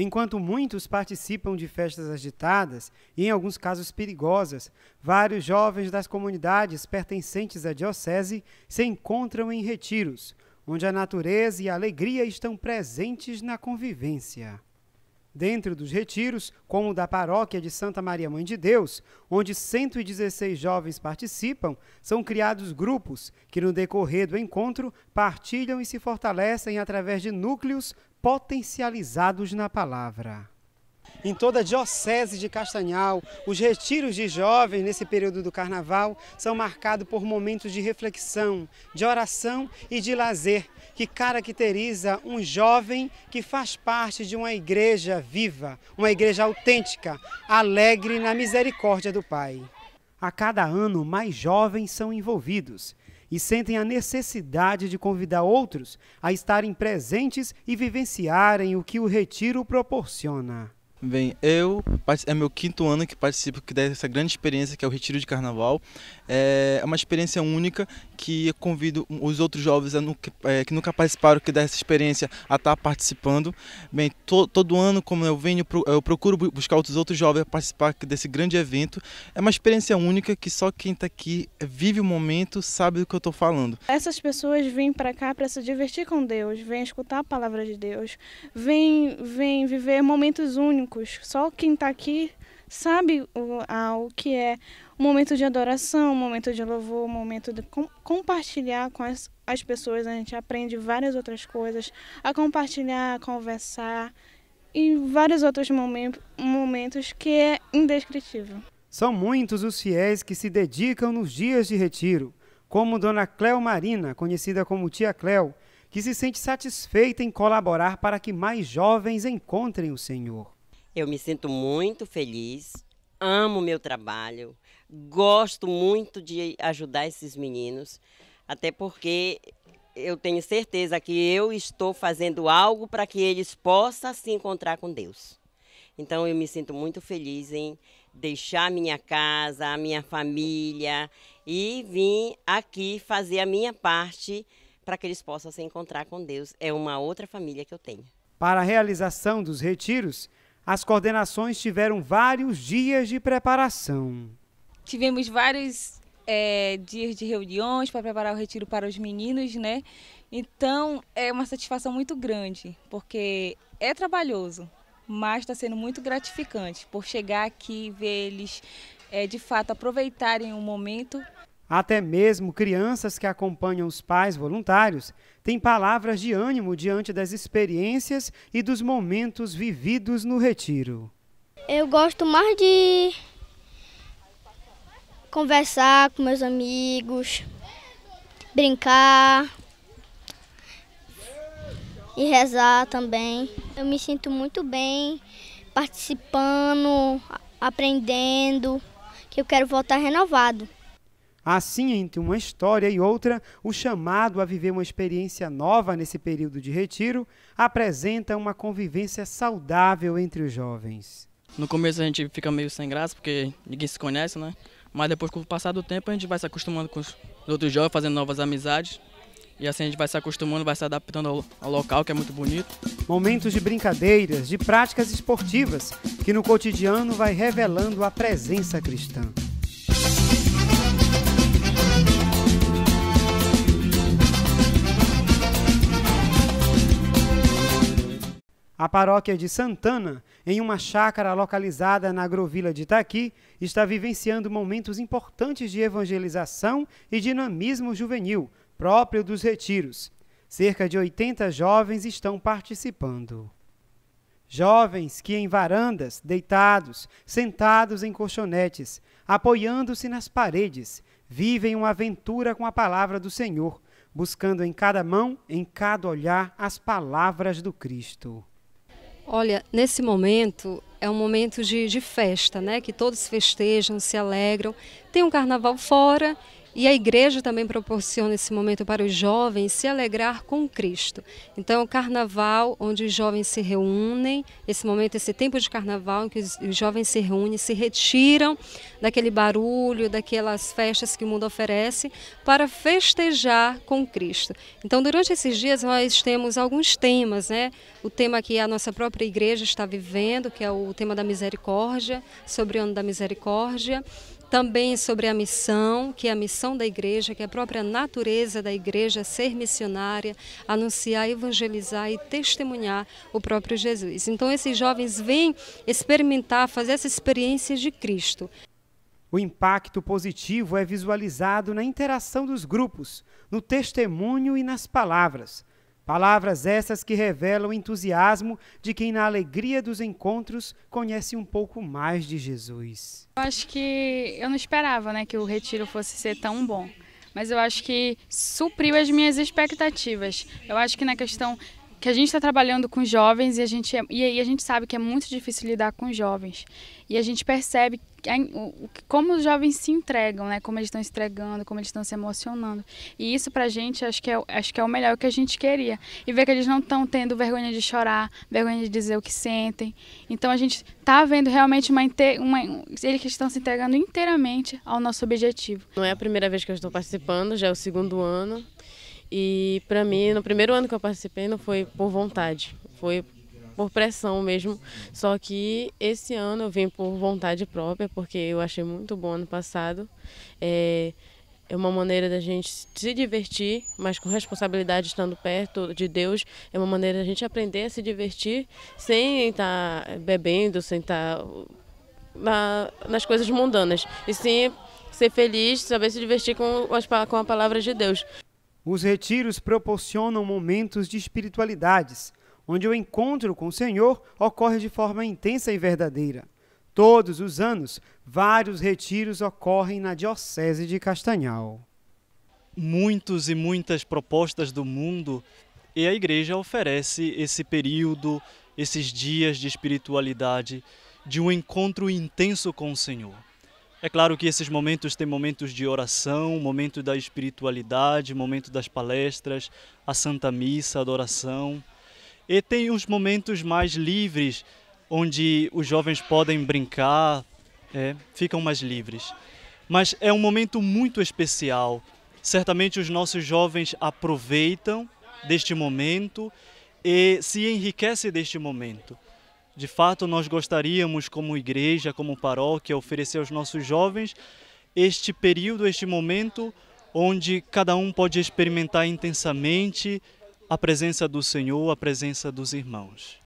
Enquanto muitos participam de festas agitadas e, em alguns casos, perigosas, vários jovens das comunidades pertencentes à diocese se encontram em retiros, onde a natureza e a alegria estão presentes na convivência. Dentro dos retiros, como o da paróquia de Santa Maria Mãe de Deus, onde 116 jovens participam, são criados grupos que, no decorrer do encontro, partilham e se fortalecem através de núcleos potencializados na palavra. Em toda a Diocese de Castanhal, os retiros de jovens nesse período do carnaval são marcados por momentos de reflexão, de oração e de lazer, que caracteriza um jovem que faz parte de uma igreja viva, uma igreja autêntica, alegre na misericórdia do Pai. A cada ano, mais jovens são envolvidos e sentem a necessidade de convidar outros a estarem presentes e vivenciarem o que o retiro proporciona. Bem, eu é meu quinto ano que participo dessa grande experiência que é o Retiro de Carnaval. É, é uma experiência única que convido os outros jovens é, que nunca participaram que dessa experiência a estar tá participando. Bem, to, todo ano, como eu venho, eu procuro buscar outros outros jovens a participar desse grande evento. É uma experiência única que só quem está aqui vive o momento sabe do que eu estou falando. Essas pessoas vêm para cá para se divertir com Deus, vêm escutar a palavra de Deus, vêm, vêm viver momentos únicos brancos. Só quem está aqui sabe o, o que é um momento de adoração, um momento de louvor, um momento de com, compartilhar com as, as pessoas. A gente aprende várias outras coisas, a compartilhar, a conversar e vários outros momentos, momentos que é indescritível. São muitos os fiéis que se dedicam nos dias de retiro, como Dona Cléo Marina, conhecida como Tia Cléo, que se sente satisfeita em colaborar para que mais jovens encontrem o Senhor. Eu me sinto muito feliz, amo meu trabalho, gosto muito de ajudar esses meninos, até porque eu tenho certeza que eu estou fazendo algo para que eles possam se encontrar com Deus. Então eu me sinto muito feliz em deixar minha casa, a minha família e vir aqui fazer a minha parte para que eles possam se encontrar com Deus. É uma outra família que eu tenho. Para a realização dos retiros, as coordenações tiveram vários dias de preparação. Tivemos vários é, dias de reuniões para preparar o retiro para os meninos, né? Então é uma satisfação muito grande, porque é trabalhoso, mas está sendo muito gratificante por chegar aqui e ver eles é, de fato aproveitarem o momento até mesmo crianças que acompanham os pais voluntários têm palavras de ânimo diante das experiências e dos momentos vividos no retiro. Eu gosto mais de conversar com meus amigos, brincar e rezar também. Eu me sinto muito bem participando, aprendendo, que eu quero voltar renovado. Assim, entre uma história e outra, o chamado a viver uma experiência nova nesse período de retiro apresenta uma convivência saudável entre os jovens. No começo a gente fica meio sem graça, porque ninguém se conhece, né? Mas depois, com o passar do tempo, a gente vai se acostumando com os outros jovens, fazendo novas amizades. E assim a gente vai se acostumando, vai se adaptando ao, ao, local, que é muito bonito. Momentos de brincadeiras, de práticas esportivas, que no cotidiano vai revelando a presença cristã. A paróquia de Santana, em uma chácara localizada na agrovila de Itaqui, está vivenciando momentos importantes de evangelização e dinamismo juvenil, próprio dos retiros. Cerca de 80 jovens estão participando. Jovens que em varandas, deitados, sentados em colchonetes, apoiando-se nas paredes, vivem uma aventura com a palavra do Senhor, buscando em cada mão, em cada olhar, as palavras do Cristo. Olha, nesse momento é um momento de, de, festa, né? Que todos festejam, se alegram. Tem um carnaval fora e a igreja também proporciona esse momento para os jovens se alegrar com Cristo. Então, é o carnaval, onde os jovens se reúnem, esse momento, esse tempo de carnaval em que os, jovens se reúnem, se retiram daquele barulho, daquelas festas que o mundo oferece, para festejar com Cristo. Então, durante esses dias, nós temos alguns temas, né? O tema que a nossa própria igreja está vivendo, que é o tema da misericórdia, sobre o ano da misericórdia também sobre a missão, que é a missão da igreja, que é a própria natureza da igreja ser missionária, anunciar, evangelizar e testemunhar o próprio Jesus. Então esses jovens vêm experimentar, fazer essa experiência de Cristo. O impacto positivo é visualizado na interação dos grupos, no testemunho e nas palavras. Palavras essas que revelam o entusiasmo de quem, na alegria dos encontros, conhece um pouco mais de Jesus. Eu acho que eu não esperava né, que o retiro fosse ser tão bom mas eu acho que supriu as minhas expectativas. Eu acho que na questão que a gente está trabalhando com jovens e a gente é, e aí a gente sabe que é muito difícil lidar com jovens e a gente percebe como os jovens se entregam, né? Como eles estão se entregando, como eles estão se emocionando. E isso para a gente acho que é, acho que é o melhor que a gente queria. E ver que eles não estão tendo vergonha de chorar, vergonha de dizer o que sentem. Então a gente tá vendo realmente uma, uma eles estão se entregando inteiramente ao nosso objetivo. Não é a primeira vez que eu estou participando, já é o segundo ano. E para mim, no primeiro ano que eu participei, não foi por vontade, foi por pressão mesmo. Só que esse ano eu vim por vontade própria, porque eu achei muito bom ano passado. É, é uma maneira da gente se divertir, mas com responsabilidade estando perto de Deus. É uma maneira da gente aprender a se divertir sem estar tá bebendo, sem estar tá, na, nas coisas mundanas. E sim ser feliz, saber se divertir com, com a palavra de Deus. Os retiros proporcionam momentos de espiritualidades, onde o encontro com o Senhor ocorre de forma intensa e verdadeira. Todos os anos, vários retiros ocorrem na Diocese de Castanhal. Muitos e muitas propostas do mundo e a igreja oferece esse período, esses dias de espiritualidade, de um encontro intenso com o Senhor. É claro que esses momentos têm momentos de oração, momento da espiritualidade, momento das palestras, a Santa Missa, a adoração. E tem uns momentos mais livres, onde os jovens podem brincar, é, ficam mais livres. Mas é um momento muito especial. Certamente os nossos jovens aproveitam deste momento e se enriquecem deste momento. De fato, nós gostaríamos, como igreja, como paróquia, oferecer aos nossos jovens este período, este momento, onde cada um pode experimentar intensamente a presença do Senhor, a presença dos irmãos.